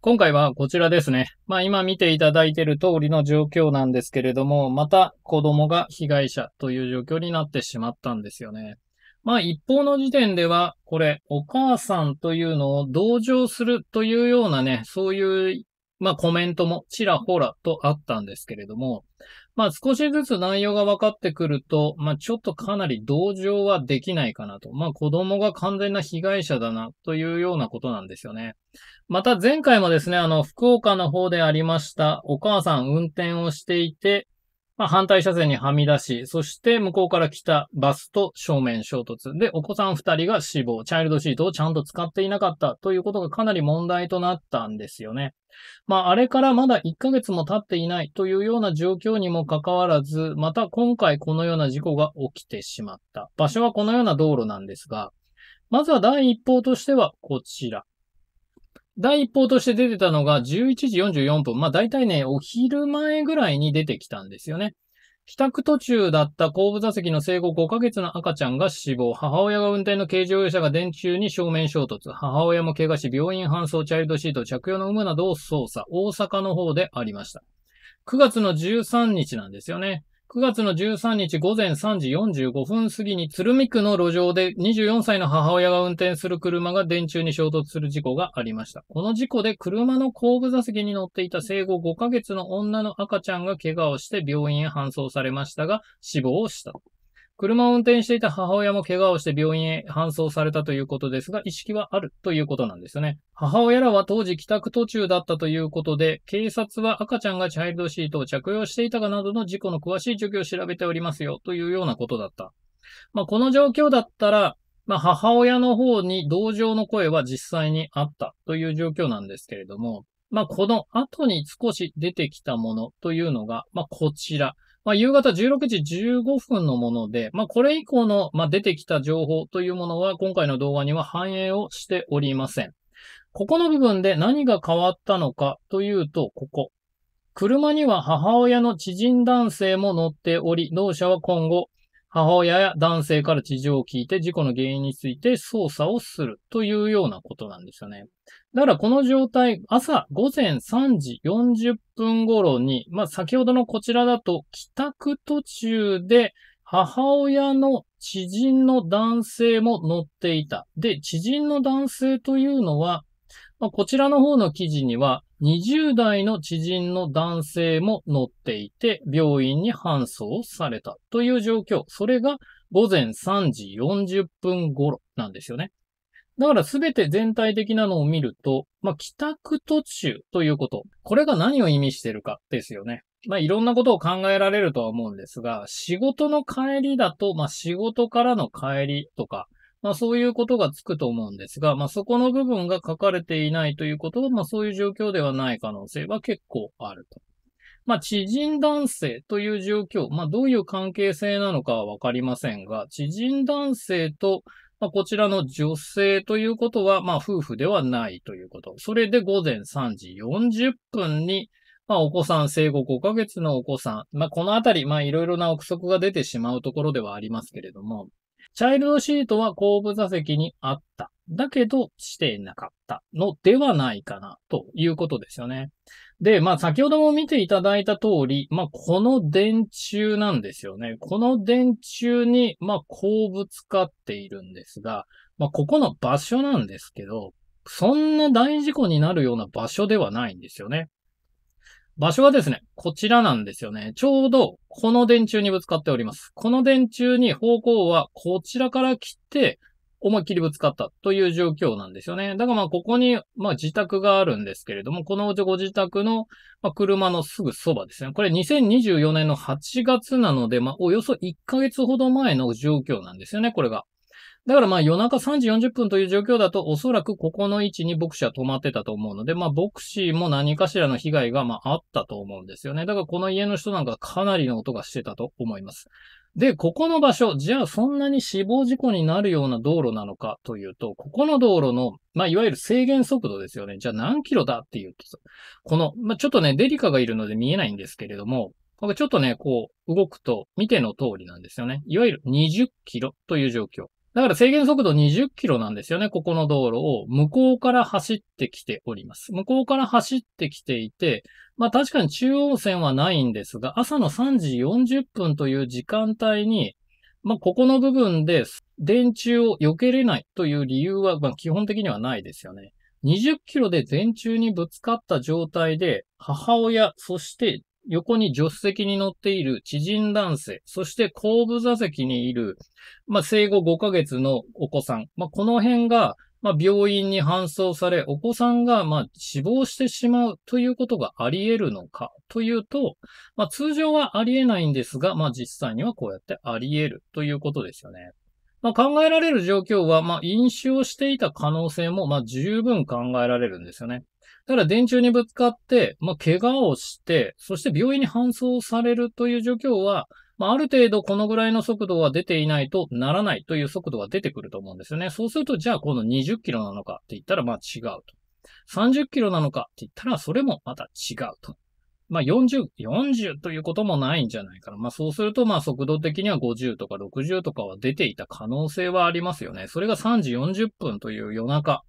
今回はこちらですね。まあ今見ていただいている通りの状況なんですけれども、また子供が被害者という状況になってしまったんですよね。まあ一方の時点では、これ、お母さんというのを同情するというようなね、そういう、まあコメントもちらほらとあったんですけれども、まあ少しずつ内容が分かってくると、まあちょっとかなり同情はできないかなと。まあ子供が完全な被害者だなというようなことなんですよね。また前回もですね、あの福岡の方でありましたお母さん運転をしていて、まあ、反対車線にはみ出し、そして向こうから来たバスと正面衝突。で、お子さん2人が死亡、チャイルドシートをちゃんと使っていなかったということがかなり問題となったんですよね。まあ、あれからまだ1ヶ月も経っていないというような状況にもかかわらず、また今回このような事故が起きてしまった。場所はこのような道路なんですが、まずは第一報としてはこちら。第一報として出てたのが11時44分。まあ大体ね、お昼前ぐらいに出てきたんですよね。帰宅途中だった後部座席の生後5ヶ月の赤ちゃんが死亡。母親が運転の軽乗用車が電柱に正面衝突。母親も怪我し、病院搬送、チャイルドシート着用の有無などを捜査。大阪の方でありました。9月の13日なんですよね。9月の13日午前3時45分過ぎに鶴見区の路上で24歳の母親が運転する車が電柱に衝突する事故がありました。この事故で車の後部座席に乗っていた生後5ヶ月の女の赤ちゃんが怪我をして病院へ搬送されましたが死亡をした。車を運転していた母親も怪我をして病院へ搬送されたということですが、意識はあるということなんですよね。母親らは当時帰宅途中だったということで、警察は赤ちゃんがチャイルドシートを着用していたかなどの事故の詳しい状況を調べておりますよというようなことだった。まあ、この状況だったら、まあ、母親の方に同情の声は実際にあったという状況なんですけれども、まあ、この後に少し出てきたものというのが、まあ、こちら。まあ、夕方16時15分のもので、まあ、これ以降の、まあ、出てきた情報というものは、今回の動画には反映をしておりません。ここの部分で何が変わったのかというと、ここ。車には母親の知人男性も乗っており、同社は今後、母親や男性から事情を聞いて事故の原因について捜査をするというようなことなんですよね。だからこの状態、朝午前3時40分頃に、まあ先ほどのこちらだと帰宅途中で母親の知人の男性も乗っていた。で、知人の男性というのは、まあ、こちらの方の記事には、20代の知人の男性も乗っていて、病院に搬送されたという状況。それが午前3時40分頃なんですよね。だからすべて全体的なのを見ると、まあ、帰宅途中ということ。これが何を意味してるかですよね。まあ、いろんなことを考えられるとは思うんですが、仕事の帰りだと、まあ、仕事からの帰りとか、まあそういうことがつくと思うんですが、まあそこの部分が書かれていないということは、まあそういう状況ではない可能性は結構あると。まあ知人男性という状況、まあどういう関係性なのかはわかりませんが、知人男性と、まあ、こちらの女性ということは、まあ夫婦ではないということ。それで午前3時40分に、まあ、お子さん、生後5ヶ月のお子さん。まあ、このあたり、まあ、いろいろな憶測が出てしまうところではありますけれども、チャイルドシートは後部座席にあった。だけど、していなかったのではないかな、ということですよね。で、まあ、先ほども見ていただいた通り、まあ、この電柱なんですよね。この電柱に、まあ、こうぶつかっているんですが、まあ、ここの場所なんですけど、そんな大事故になるような場所ではないんですよね。場所はですね、こちらなんですよね。ちょうどこの電柱にぶつかっております。この電柱に方向はこちらから来て、思いっきりぶつかったという状況なんですよね。だからまあここに、まあ自宅があるんですけれども、このご自宅の、まあ、車のすぐそばですね。これ2024年の8月なので、まあおよそ1ヶ月ほど前の状況なんですよね、これが。だからまあ夜中3時40分という状況だとおそらくここの位置に牧師は止まってたと思うので、まあシーも何かしらの被害がまああったと思うんですよね。だからこの家の人なんかかなりの音がしてたと思います。で、ここの場所、じゃあそんなに死亡事故になるような道路なのかというと、ここの道路の、まあ、いわゆる制限速度ですよね。じゃあ何キロだっていうと、この、まあ、ちょっとね、デリカがいるので見えないんですけれども、これちょっとね、こう、動くと、見ての通りなんですよね。いわゆる20キロという状況。だから制限速度20キロなんですよね、ここの道路を向こうから走ってきております。向こうから走ってきていて、まあ確かに中央線はないんですが、朝の3時40分という時間帯に、まあここの部分で電柱を避けれないという理由は、まあ、基本的にはないですよね。20キロで電柱にぶつかった状態で、母親、そして横に助手席に乗っている知人男性、そして後部座席にいる、まあ、生後5ヶ月のお子さん。まあ、この辺が、まあ、病院に搬送され、お子さんが、まあ、死亡してしまうということがあり得るのかというと、まあ、通常はあり得ないんですが、まあ、実際にはこうやってあり得るということですよね。まあ、考えられる状況は、まあ、飲酒をしていた可能性も、まあ、十分考えられるんですよね。ただ電柱にぶつかって、まあ、怪我をして、そして病院に搬送されるという状況は、まあ、ある程度このぐらいの速度は出ていないとならないという速度が出てくると思うんですよね。そうすると、じゃあこの20キロなのかって言ったら、まあ違うと。30キロなのかって言ったら、それもまた違うと。まあ40、40ということもないんじゃないかな。まあそうすると、まあ速度的には50とか60とかは出ていた可能性はありますよね。それが3時40分という夜中。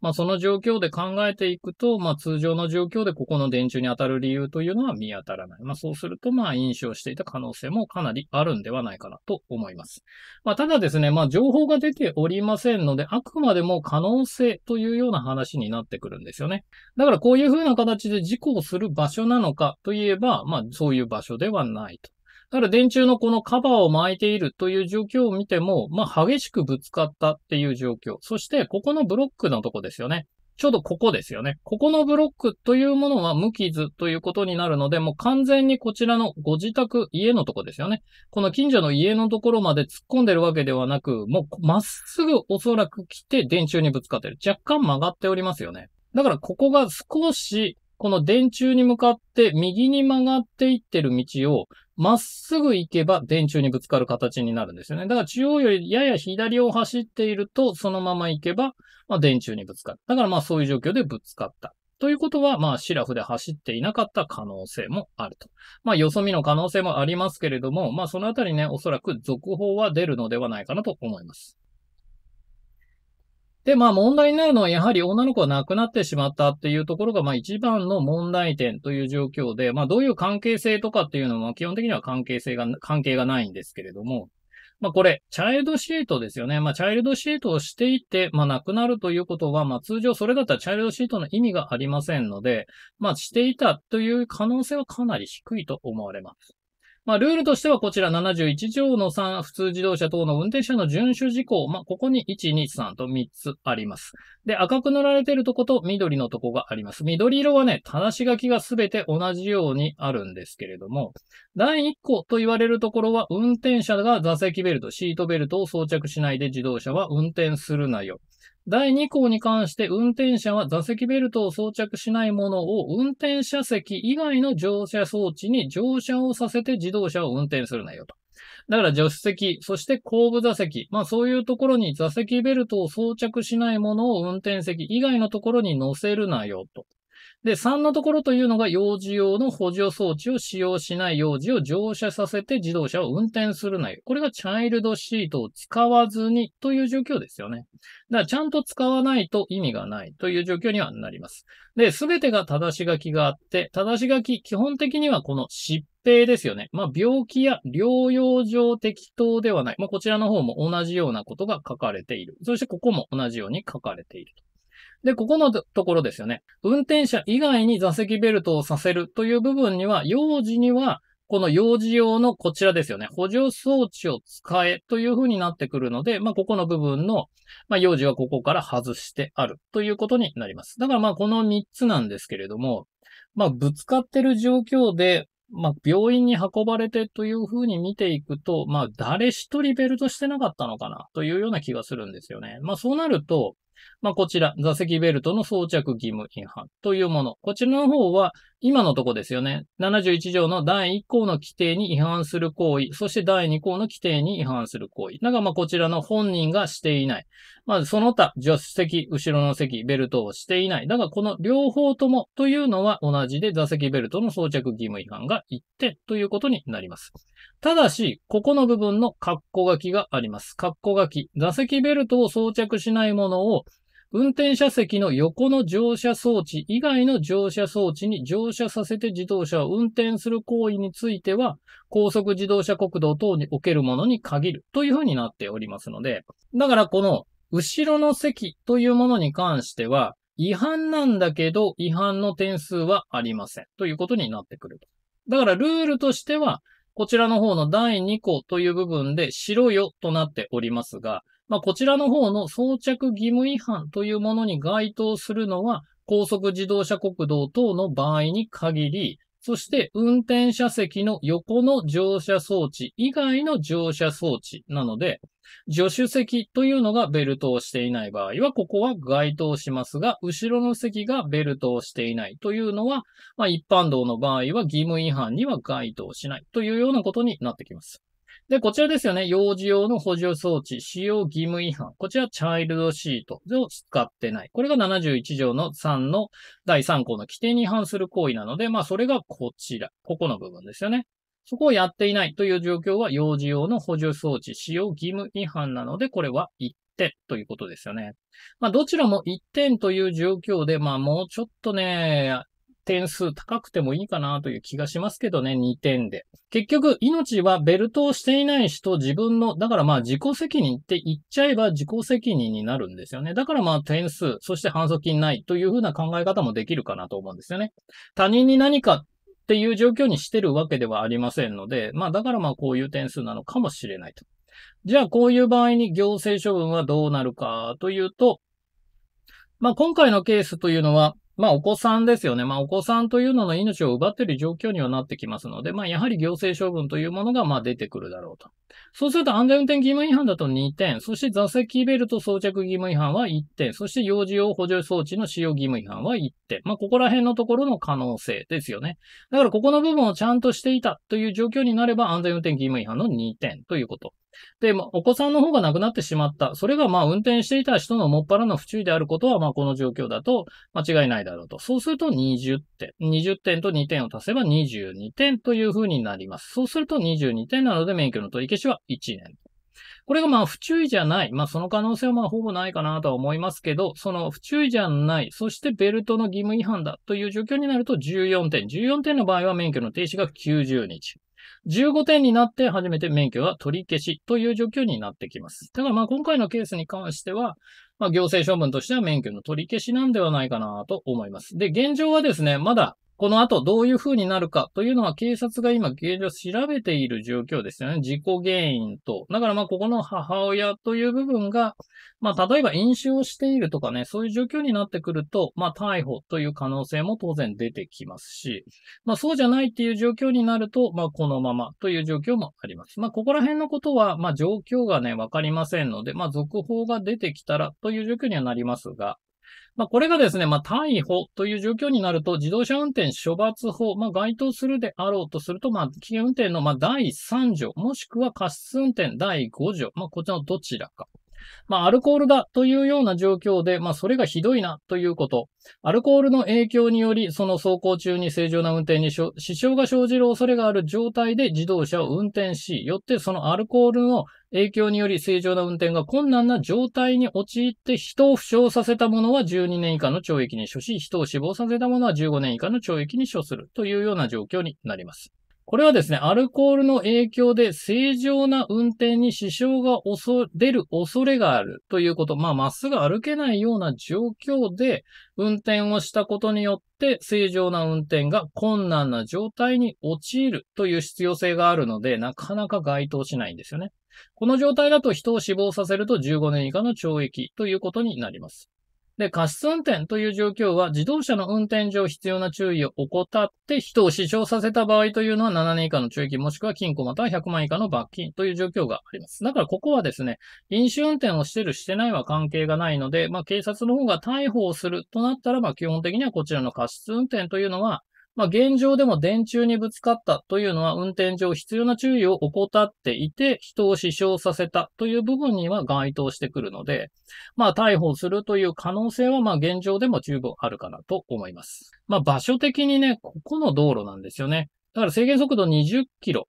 まあ、その状況で考えていくと、まあ、通常の状況でここの電柱に当たる理由というのは見当たらない。まあ、そうすると、まあ、印象していた可能性もかなりあるんではないかなと思います。まあ、ただですね、まあ、情報が出ておりませんので、あくまでも可能性というような話になってくるんですよね。だから、こういう風な形で事故をする場所なのかといえば、まあ、そういう場所ではないと。ただ電柱のこのカバーを巻いているという状況を見ても、まあ激しくぶつかったっていう状況。そしてここのブロックのとこですよね。ちょうどここですよね。ここのブロックというものは無傷ということになるので、もう完全にこちらのご自宅、家のとこですよね。この近所の家のところまで突っ込んでるわけではなく、もうまっすぐおそらく来て電柱にぶつかってる。若干曲がっておりますよね。だからここが少し、この電柱に向かって右に曲がっていってる道を、まっすぐ行けば電柱にぶつかる形になるんですよね。だから中央よりやや左を走っていると、そのまま行けば、まあ、電柱にぶつかる。だからまあそういう状況でぶつかった。ということは、まあ、シラフで走っていなかった可能性もあると。まあ、よそ見の可能性もありますけれども、まあ、そのあたりね、おそらく続報は出るのではないかなと思います。で、まあ問題になるのはやはり女の子は亡くなってしまったっていうところがまあ一番の問題点という状況で、まあどういう関係性とかっていうのは基本的には関係性が、関係がないんですけれども、まあこれ、チャイルドシートですよね。まあチャイルドシートをしていて、まあ亡くなるということは、まあ通常それだったらチャイルドシートの意味がありませんので、まあしていたという可能性はかなり低いと思われます。まあ、ルールとしてはこちら71条の3、普通自動車等の運転者の遵守事項。まあ、ここに1、2、3と3つあります。で、赤く塗られているとこと緑のとこがあります。緑色はね、正し書きがすべて同じようにあるんですけれども、第1個と言われるところは、運転者が座席ベルト、シートベルトを装着しないで自動車は運転するなよ。第2項に関して運転者は座席ベルトを装着しないものを運転者席以外の乗車装置に乗車をさせて自動車を運転するなよと。だから助手席、そして後部座席、まあそういうところに座席ベルトを装着しないものを運転席以外のところに乗せるなよと。で、3のところというのが幼児用の補助装置を使用しない幼児を乗車させて自動車を運転するなよ。これがチャイルドシートを使わずにという状況ですよね。だからちゃんと使わないと意味がないという状況にはなります。で、すべてが正し書きがあって、正し書き、基本的にはこの疾病ですよね。まあ、病気や療養上適当ではない。まあ、こちらの方も同じようなことが書かれている。そしてここも同じように書かれていると。で、ここのところですよね。運転者以外に座席ベルトをさせるという部分には、幼児には、この幼児用のこちらですよね。補助装置を使えという風になってくるので、まあ、ここの部分の、まあ、幼児はここから外してあるということになります。だからまあ、この3つなんですけれども、まあ、ぶつかってる状況で、まあ、病院に運ばれてという風に見ていくと、まあ、誰一人ベルトしてなかったのかなというような気がするんですよね。まあ、そうなると、まあ、こちら、座席ベルトの装着義務違反というもの。こちらの方は、今のとこですよね。71条の第1項の規定に違反する行為、そして第2項の規定に違反する行為。だが、ま、こちらの本人がしていない。まあ、その他、助手席、後ろの席、ベルトをしていない。だが、この両方ともというのは同じで、座席ベルトの装着義務違反が一点ということになります。ただし、ここの部分の括弧書きがあります。括弧書き。座席ベルトを装着しないものを、運転者席の横の乗車装置以外の乗車装置に乗車させて自動車を運転する行為については、高速自動車国道等におけるものに限るというふうになっておりますので、だからこの後ろの席というものに関しては、違反なんだけど違反の点数はありませんということになってくると。だからルールとしては、こちらの方の第2項という部分で白よとなっておりますが、まあ、こちらの方の装着義務違反というものに該当するのは、高速自動車国道等の場合に限り、そして運転者席の横の乗車装置以外の乗車装置なので、助手席というのがベルトをしていない場合は、ここは該当しますが、後ろの席がベルトをしていないというのは、まあ、一般道の場合は義務違反には該当しないというようなことになってきます。で、こちらですよね。幼児用の補助装置、使用義務違反。こちら、チャイルドシートを使ってない。これが71条の3の第3項の規定に違反する行為なので、まあ、それがこちら。ここの部分ですよね。そこをやっていないという状況は、幼児用の補助装置使用義務違反なので、これは1点ということですよね。まあ、どちらも1点という状況で、まあ、もうちょっとね、点数高くてもいいかなという気がしますけどね、2点で。結局、命はベルトをしていない人自分の、だからまあ自己責任って言っちゃえば自己責任になるんですよね。だからまあ点数、そして反則金ないというふうな考え方もできるかなと思うんですよね。他人に何かっていう状況にしてるわけではありませんので、まあだからまあこういう点数なのかもしれないと。じゃあこういう場合に行政処分はどうなるかというと、まあ今回のケースというのは、まあ、お子さんですよね。まあ、お子さんというのの命を奪っている状況にはなってきますので、まあ、やはり行政処分というものが、まあ、出てくるだろうと。そうすると、安全運転義務違反だと2点、そして座席ベルト装着義務違反は1点、そして幼児用補助装置の使用義務違反は1点。まあ、ここら辺のところの可能性ですよね。だから、ここの部分をちゃんとしていたという状況になれば、安全運転義務違反の2点ということ。で、まあ、お子さんの方が亡くなってしまった。それが、まあ、運転していた人のもっぱらの不注意であることは、まあ、この状況だと間違いないだろうと。そうすると20点。20点と2点を足せば22点というふうになります。そうすると22点なので、免許の取り消しは1年。これがまあ不注意じゃない。まあその可能性はまあほぼないかなとは思いますけど、その不注意じゃない、そしてベルトの義務違反だという状況になると14点。14点の場合は免許の停止が90日。15点になって初めて免許が取り消しという状況になってきます。だからまあ今回のケースに関しては、まあ行政処分としては免許の取り消しなんではないかなと思います。で、現状はですね、まだこの後どういう風になるかというのは警察が今現状調べている状況ですよね。事故原因と。だからまあここの母親という部分が、まあ例えば飲酒をしているとかね、そういう状況になってくると、まあ逮捕という可能性も当然出てきますし、まあそうじゃないっていう状況になると、まあこのままという状況もあります。まあここら辺のことは、まあ状況がね、わかりませんので、まあ続報が出てきたらという状況にはなりますが、まあ、これがですね、まあ、逮捕という状況になると、自動車運転処罰法、まあ、該当するであろうとすると、まあ、危険運転の、まあ、第3条、もしくは過失運転第5条、まあ、こちらのどちらか。まあ、アルコールだというような状況で、まあ、それがひどいなということ。アルコールの影響により、その走行中に正常な運転に支障が生じる恐れがある状態で自動車を運転し、よってそのアルコールの影響により正常な運転が困難な状態に陥って人を負傷させたものは12年以下の懲役に処し、人を死亡させたものは15年以下の懲役に処するというような状況になります。これはですね、アルコールの影響で正常な運転に支障が出る恐れがあるということ。まあ、まっすぐ歩けないような状況で運転をしたことによって正常な運転が困難な状態に陥るという必要性があるので、なかなか該当しないんですよね。この状態だと人を死亡させると15年以下の懲役ということになります。で、過失運転という状況は自動車の運転上必要な注意を怠って人を死傷させた場合というのは7年以下の懲役もしくは禁錮または100万以下の罰金という状況があります。だからここはですね、飲酒運転をしてるしてないは関係がないので、まあ警察の方が逮捕をするとなったら、まあ基本的にはこちらの過失運転というのはまあ、現状でも電柱にぶつかったというのは運転上必要な注意を怠っていて人を死傷させたという部分には該当してくるので、まあ、逮捕するという可能性はまあ、現状でも十分あるかなと思います。まあ、場所的にね、ここの道路なんですよね。だから制限速度20キロ。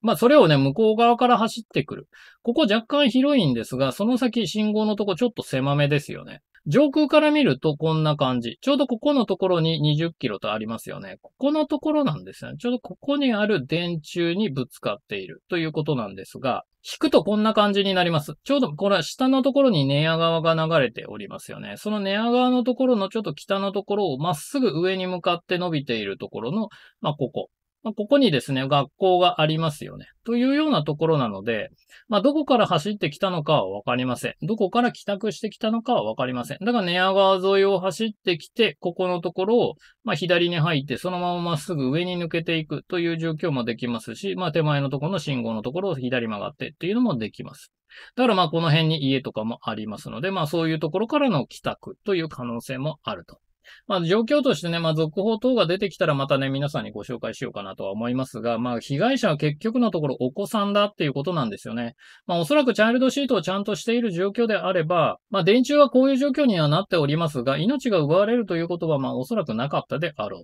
まあ、それをね、向こう側から走ってくる。ここ若干広いんですが、その先信号のとこちょっと狭めですよね。上空から見るとこんな感じ。ちょうどここのところに20キロとありますよね。ここのところなんですね。ちょうどここにある電柱にぶつかっているということなんですが、引くとこんな感じになります。ちょうどこれは下のところにネア側が流れておりますよね。そのネア側のところのちょっと北のところをまっすぐ上に向かって伸びているところの、まあ、ここ。まあ、ここにですね、学校がありますよね。というようなところなので、まあ、どこから走ってきたのかはわかりません。どこから帰宅してきたのかはわかりません。だから寝屋川沿いを走ってきて、ここのところを、まあ、左に入って、そのまままっすぐ上に抜けていくという状況もできますし、まあ、手前のところの信号のところを左曲がってっていうのもできます。だからまこの辺に家とかもありますので、まあそういうところからの帰宅という可能性もあると。まあ、状況としてね、まあ、続報等が出てきたらまたね、皆さんにご紹介しようかなとは思いますが、まあ、被害者は結局のところお子さんだっていうことなんですよね。まあ、おそらくチャイルドシートをちゃんとしている状況であれば、まあ、電柱はこういう状況にはなっておりますが、命が奪われるということは、まあ、おそらくなかったであろう。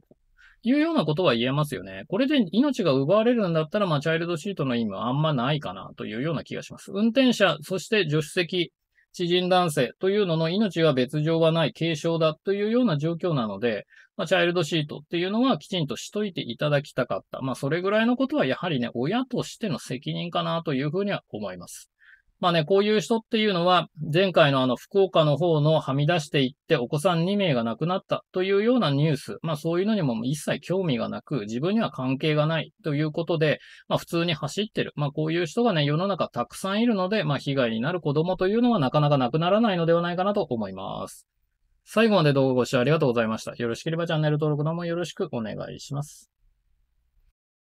いうようなことは言えますよね。これで命が奪われるんだったら、まあ、チャイルドシートの意味はあんまないかなというような気がします。運転者、そして助手席、知人男性というのの命は別状はない軽症だというような状況なので、まあ、チャイルドシートっていうのはきちんとしといていただきたかった。まあ、それぐらいのことはやはりね、親としての責任かなというふうには思います。まあね、こういう人っていうのは、前回のあの、福岡の方のはみ出していってお子さん2名が亡くなったというようなニュース、まあそういうのにも一切興味がなく、自分には関係がないということで、まあ普通に走ってる。まあこういう人がね、世の中たくさんいるので、まあ被害になる子供というのはなかなかなくならないのではないかなと思います。最後まで動画ご視聴ありがとうございました。よろしければチャンネル登録のもよろしくお願いします。